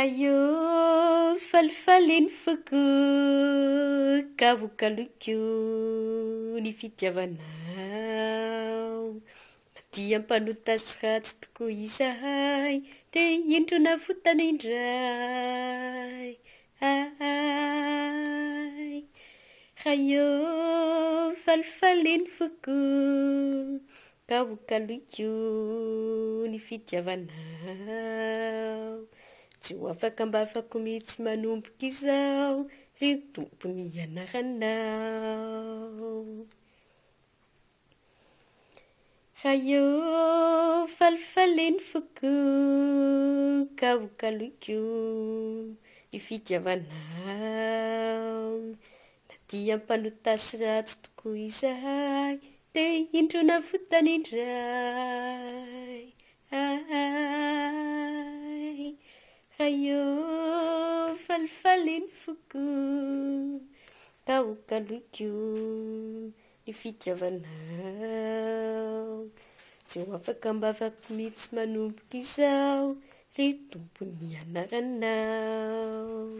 aiô falifaliany foko kahokalohiko ny fidiavanao madia mpanotasyratsy tokoa izahay de indronavotana indray aiô falifaliany foko kahokaloiko ny fidiavanao sy o afaka mba afako mihtsy manomboka izao ry tompony anaranaoôalialny foko kahokaloko ifikiavanao na dia mpanotasy ratsy tokoa izahay de indronavotany indray ah, aio falifaliany foko kahokaloko nifikavanao ze o afaka mbavako mihitsy manomboka izao ry tompon'ny anaranao